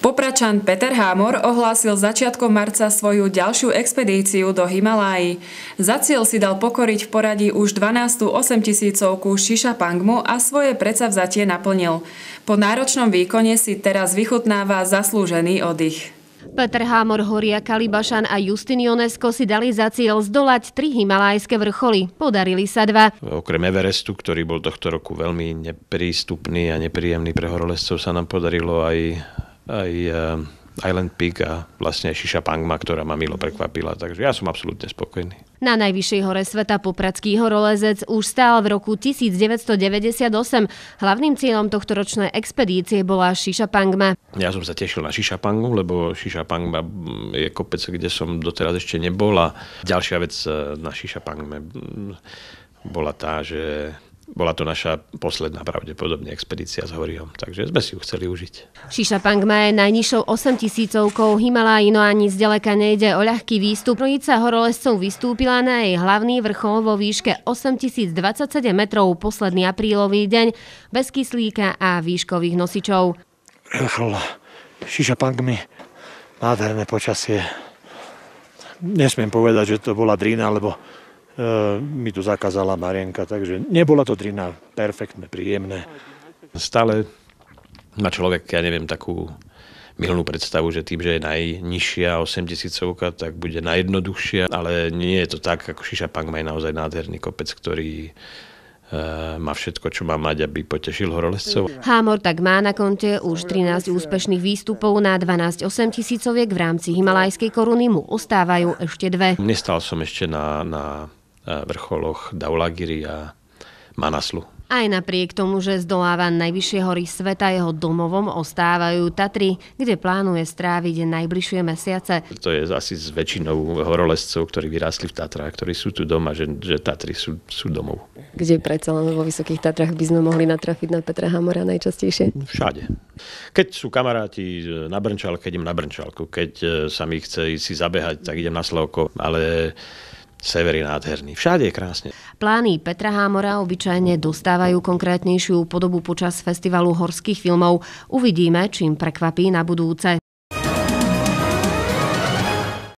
Popračan Peter Hámor ohlásil začiatkom marca svoju ďalšiu expedíciu do Himalají. Za cieľ si dal pokoriť v poradí už 12. 8 tisícovku Šiša Pangmu a svoje predsavzatie naplnil. Po náročnom výkone si teraz vychutnáva zaslúžený oddych. Peter Hámor, Horia Kalibašan a Justin Jonesko si dali za cieľ zdolať tri himalajské vrcholy. Podarili sa dva. Okrem Everestu, ktorý bol tohto roku veľmi neprístupný a nepríjemný pre horolescov, sa nám podarilo aj aj eh, Island Peak a vlastne Šiša Pangma, ktorá ma milo prekvapila, takže ja som absolútne spokojný. Na najvyššej hore sveta Popradský horolezec už stál v roku 1998. Hlavným cieľom tohto ročnej expedície bola Šiša Pangma. Ja som sa tešil na Šiša Pangu, lebo Šiša Pangma mm, je kopec, kde som doteraz ešte nebol a ďalšia vec eh, na Šiša Pangme mm, bola tá, že bola to naša posledná pravdepodobne expedícia s horiom, takže sme si ju chceli užiť. Pangma je najnižšou 8 tisícovkou Himalají, no ani zďaleka nejde o ľahký výstup. Rojica horolescov vystúpila na jej hlavný vrchol vo výške 8027 metrov posledný aprílový deň bez kyslíka a výškových nosičov. Vrchol Pangmy, nádherné počasie. Nesmiem povedať, že to bola drína, lebo E, mi tu zakázala Marienka, takže nebola to drina perfektné, príjemné. Stále má človek, ja neviem, takú milnú predstavu, že tým, že je najnižšia 80 tak bude najjednoduchšia, ale nie je to tak, ako Pank má naozaj nádherný kopec, ktorý e, má všetko, čo má mať, aby potešil horolescov. Hámor tak má na konte už 13 úspešných výstupov na 12 8 tisícoviek v rámci Himalajskej koruny mu ostávajú ešte dve. Nestal som ešte na, na vrcholoch Daulagiri a Manaslu. Aj napriek tomu, že zdoláva najvyššie hory sveta, jeho domovom ostávajú Tatry, kde plánuje stráviť najbližšie mesiace. To je asi s väčšinou horolezcov, ktorí vyrástli v Tatrách, ktorí sú tu doma, že, že Tatry sú, sú domov. Kde predsa len vo Vysokých Tatrách by sme mohli natrafiť na Petra Hamora najčastejšie? Všade. Keď sú kamaráti e, na Brnčalke, idem na Brnčalku. Keď e, sa mi chce si zabehať, tak idem na Slovko. Ale Sever je nádherný. Všade je krásne. Plány Petra Hámora obyčajne dostávajú konkrétnejšiu podobu počas festivalu horských filmov. Uvidíme, čím prekvapí na budúce.